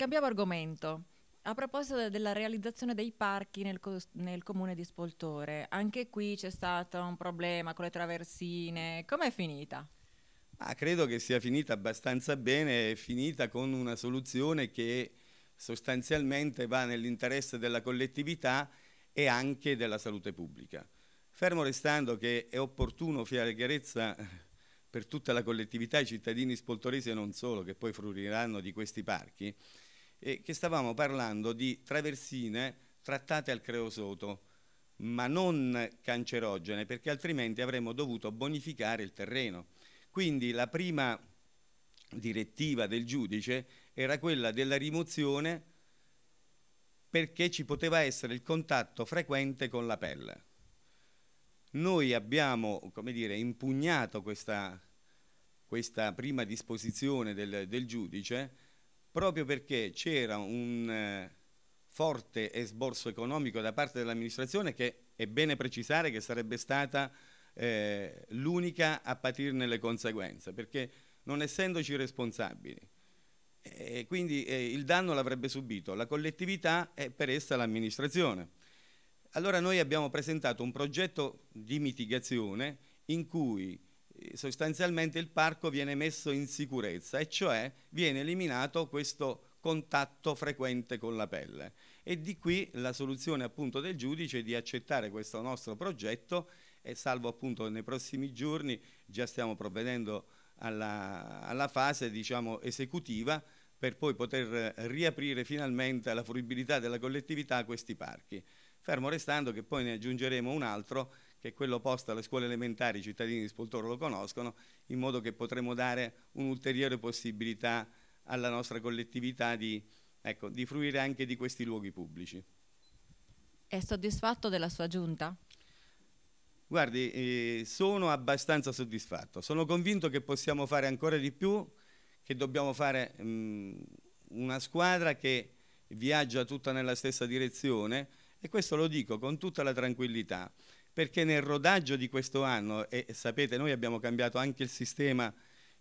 Cambiamo argomento. A proposito della realizzazione dei parchi nel, co- nel, comune di Spoltore, anche qui c'è stato un problema con le traversine. Com'è finita? Ah, credo che sia finita abbastanza bene, è finita con una soluzione che sostanzialmente va nell'interesse della collettività e anche della salute pubblica. Fermo restando che è opportuno fare chiarezza per tutta la collettività, i cittadini spoltoresi e non solo, che poi fruiranno di questi parchi, e che stavamo parlando di traversine trattate al creosoto, ma non cancerogene, perché altrimenti avremmo dovuto bonificare il terreno. Quindi la prima direttiva del giudice era quella della rimozione perché ci poteva essere il contatto frequente con la pelle. Noi abbiamo come dire, impugnato questa, questa, prima disposizione del, del giudice proprio perché c'era un eh, forte esborso economico da parte dell'amministrazione che è bene precisare che sarebbe stata eh, l'unica a patirne le conseguenze, perché non essendoci responsabili, e eh, quindi eh, il danno l'avrebbe subito la collettività e per essa l'amministrazione. Allora noi abbiamo presentato un progetto di mitigazione in cui sostanzialmente il parco viene messo in sicurezza e cioè viene eliminato questo contatto frequente con la pelle e di qui la soluzione appunto del giudice di accettare questo nostro progetto e salvo appunto nei prossimi giorni già stiamo provvedendo alla, alla fase diciamo esecutiva per poi poter riaprire finalmente alla fruibilità della collettività questi parchi fermo restando che poi ne aggiungeremo un altro che è quello posto alle scuole elementari, i cittadini di Spoltoro lo conoscono, in modo che potremo dare un'ulteriore possibilità alla nostra collettività di, ecco, di fruire anche di questi luoghi pubblici. È soddisfatto della sua giunta? Guardi, eh, sono abbastanza soddisfatto, sono convinto che possiamo fare ancora di più, che dobbiamo fare mh, mm, una squadra che viaggia tutta nella stessa direzione e questo lo dico con tutta la tranquillità perché nel rodaggio di questo anno, e sapete noi abbiamo cambiato anche il sistema,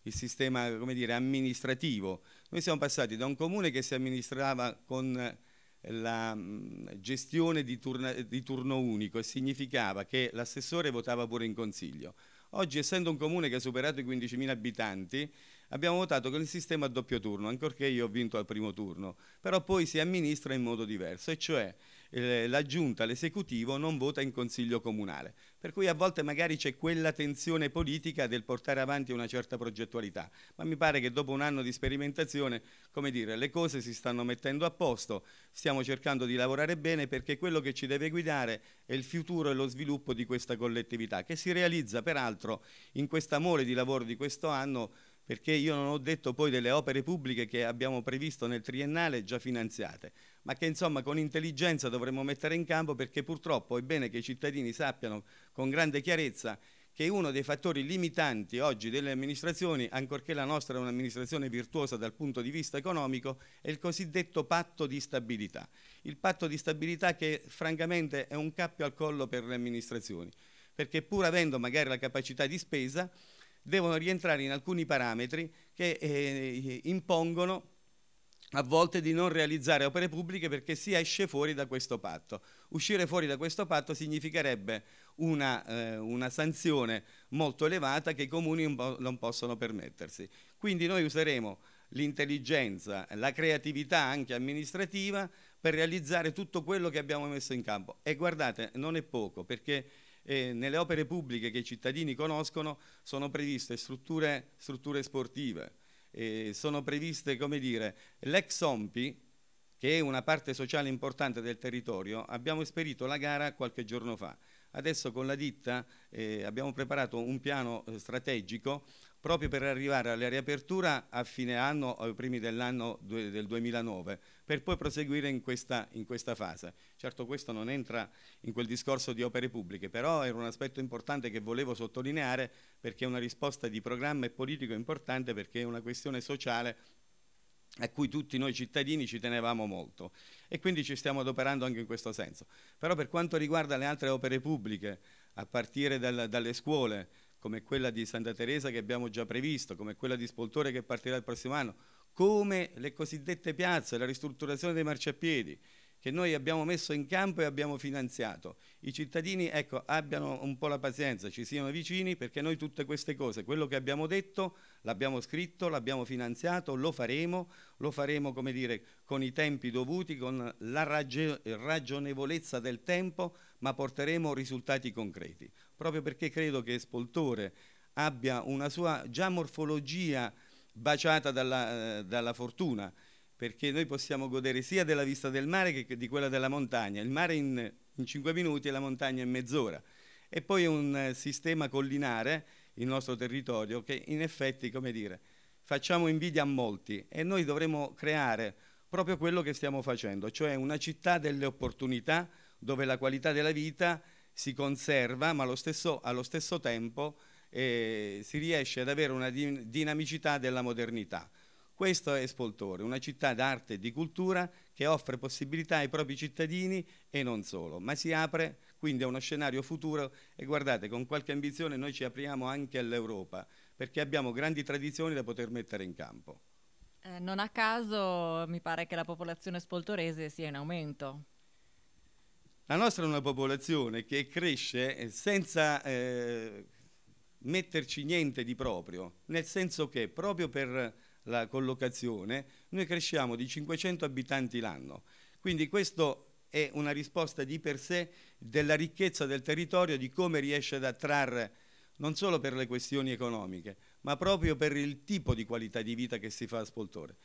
il sistema dire, amministrativo, noi siamo passati da un comune che si amministrava con eh, la mm, gestione di, turna, di turno unico e significava che l'assessore votava pure in consiglio. Oggi, essendo un comune che ha superato i 15.000 abitanti, abbiamo votato con il sistema a doppio turno, ancorché io ho vinto al primo turno, però poi si amministra in modo diverso, e cioè la giunta, l'esecutivo non vota in consiglio comunale. Per cui a volte magari c'è quella tensione politica del portare avanti una certa progettualità, ma mi pare che dopo un anno di sperimentazione, come dire, le cose si stanno mettendo a posto, stiamo cercando di lavorare bene perché quello che ci deve guidare è il futuro e lo sviluppo di questa collettività, che si realizza peraltro in quest'amore di lavoro di questo anno perché io non ho detto poi delle opere pubbliche che abbiamo previsto nel triennale già finanziate, ma che insomma con intelligenza dovremmo mettere in campo perché purtroppo è bene che i cittadini sappiano con grande chiarezza che uno dei fattori limitanti oggi delle amministrazioni, ancorché la nostra è un'amministrazione virtuosa dal punto di vista economico, è il cosiddetto patto di stabilità. Il patto di stabilità che francamente è un cappio al collo per le amministrazioni, perché pur avendo magari la capacità di spesa, devono rientrare in alcuni parametri che eh, impongono a volte di non realizzare opere pubbliche perché si esce fuori da questo patto. Uscire fuori da questo patto significherebbe una, eh, una sanzione molto elevata che i comuni non possono permettersi. Quindi noi useremo l'intelligenza, la creatività anche amministrativa per realizzare tutto quello che abbiamo messo in campo. E guardate, non è poco perché e nelle opere pubbliche che i cittadini conoscono sono previste strutture, strutture sportive, sono previste, come dire, l'ex OMPI, che è una parte sociale importante del territorio, abbiamo esperito la gara qualche giorno fa. Adesso con la ditta eh, abbiamo preparato un piano eh, strategico proprio per arrivare alla riapertura a fine anno ai primi dell'anno del 2009, per poi proseguire in questa, in questa, fase. Certo questo non entra in quel discorso di opere pubbliche, però era un aspetto importante che volevo sottolineare perché è una risposta di programma e politico importante perché è una questione sociale a cui tutti noi cittadini ci tenevamo molto e quindi ci stiamo adoperando anche in questo senso. Però per quanto riguarda le altre opere pubbliche, a partire dal, dalle scuole, come quella di Santa Teresa che abbiamo già previsto, come quella di Spoltore che partirà il prossimo anno, come le cosiddette piazze, la ristrutturazione dei marciapiedi, che noi abbiamo messo in campo e abbiamo finanziato. I cittadini ecco, abbiano un po' la pazienza, ci siano vicini perché noi tutte queste cose, quello che abbiamo detto, l'abbiamo scritto, l'abbiamo finanziato, lo faremo, lo faremo come dire, con i tempi dovuti, con la ragionevolezza del tempo, ma porteremo risultati concreti. Proprio perché credo che Spoltore abbia una sua già morfologia baciata dalla, eh, dalla fortuna perché noi possiamo godere sia della vista del mare che di quella della montagna. Il mare in, in 5 minuti e la montagna in mezz'ora. E poi è un eh, sistema collinare, il nostro territorio, che in effetti, come dire, facciamo invidia a molti e noi dovremo creare proprio quello che stiamo facendo, cioè una città delle opportunità dove la qualità della vita si conserva, ma allo stesso, allo stesso tempo eh, si riesce ad avere una din dinamicità della modernità. Questo è Spoltore, una città d'arte e di cultura che offre possibilità ai propri cittadini e non solo, ma si apre quindi a uno scenario futuro e guardate, con qualche ambizione noi ci apriamo anche all'Europa, perché abbiamo grandi tradizioni da poter mettere in campo. Eh, non a caso mi pare che la popolazione spoltorese sia in aumento. La nostra è una popolazione che cresce eh, senza eh, metterci niente di proprio, nel senso che proprio per la collocazione, noi cresciamo di 500 abitanti l'anno. Quindi questo è una risposta di per sé della ricchezza del territorio, di come riesce ad attrarre non solo per le questioni economiche, ma proprio per il tipo di qualità di vita che si fa a Spoltore.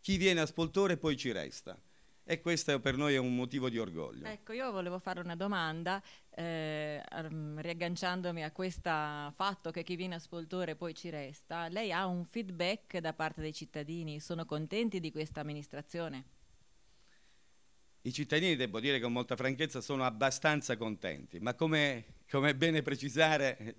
Chi viene a Spoltore poi ci resta e questo per noi è un motivo di orgoglio. Ecco, io volevo fare una domanda, eh, ehm, riagganciandomi a questo fatto che chi viene a Spoltore poi ci resta. Lei ha un feedback da parte dei cittadini? Sono contenti di questa amministrazione? I cittadini, devo dire con molta franchezza, sono abbastanza contenti, ma come, come è bene precisare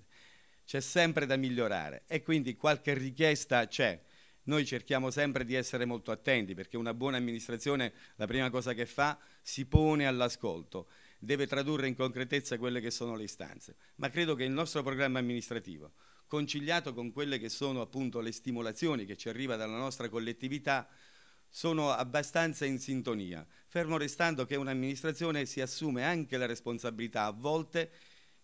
c'è sempre da migliorare e quindi qualche richiesta c'è. Noi cerchiamo sempre di essere molto attenti perché una buona amministrazione la prima cosa che fa si pone all'ascolto, deve tradurre in concretezza quelle che sono le istanze, ma credo che il nostro programma amministrativo, conciliato con quelle che sono appunto le stimolazioni che ci arriva dalla nostra collettività, sono abbastanza in sintonia, fermo restando che un'amministrazione si assume anche la responsabilità a volte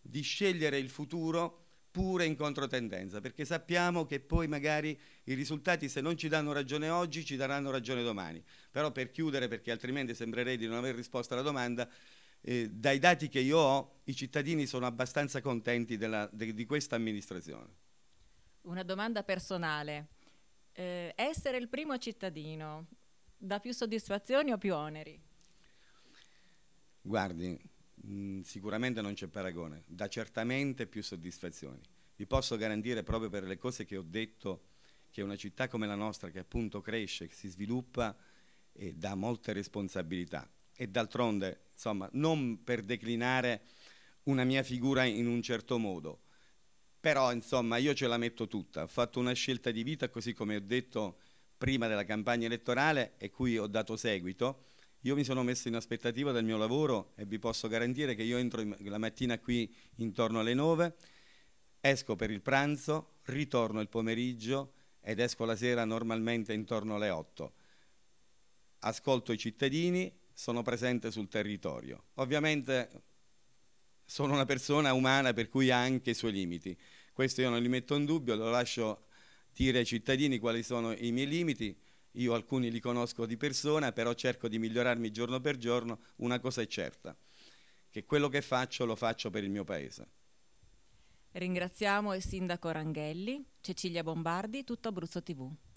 di scegliere il futuro pure in controtendenza, perché sappiamo che poi magari i risultati se non ci danno ragione oggi ci daranno ragione domani. Però per chiudere, perché altrimenti sembrerei di non aver risposto alla domanda, eh, dai dati che io ho i cittadini sono abbastanza contenti della, de, di questa amministrazione. Una domanda personale. Eh, essere il primo cittadino dà più soddisfazioni o più oneri? Guardi, Mm, sicuramente non c'è paragone, dà certamente più soddisfazioni. Vi posso garantire proprio per le cose che ho detto che una città come la nostra che appunto cresce, che si sviluppa, e dà molte responsabilità. E d'altronde, insomma, non per declinare una mia figura in un certo modo, però insomma io ce la metto tutta, ho fatto una scelta di vita così come ho detto prima della campagna elettorale e cui ho dato seguito io mi sono messo in aspettativa del mio lavoro e vi posso garantire che io entro la mattina qui intorno alle 9, esco per il pranzo, ritorno il pomeriggio ed esco la sera normalmente intorno alle 8. Ascolto i cittadini, sono presente sul territorio. Ovviamente sono una persona umana per cui ha anche i suoi limiti. Questo io non li metto in dubbio, lo lascio dire ai cittadini quali sono i miei limiti io alcuni li conosco di persona, però cerco di migliorarmi giorno per giorno, una cosa è certa, che quello che faccio lo faccio per il mio paese. Ringraziamo il sindaco Ranghelli, Cecilia Bombardi, tutto Abruzzo TV.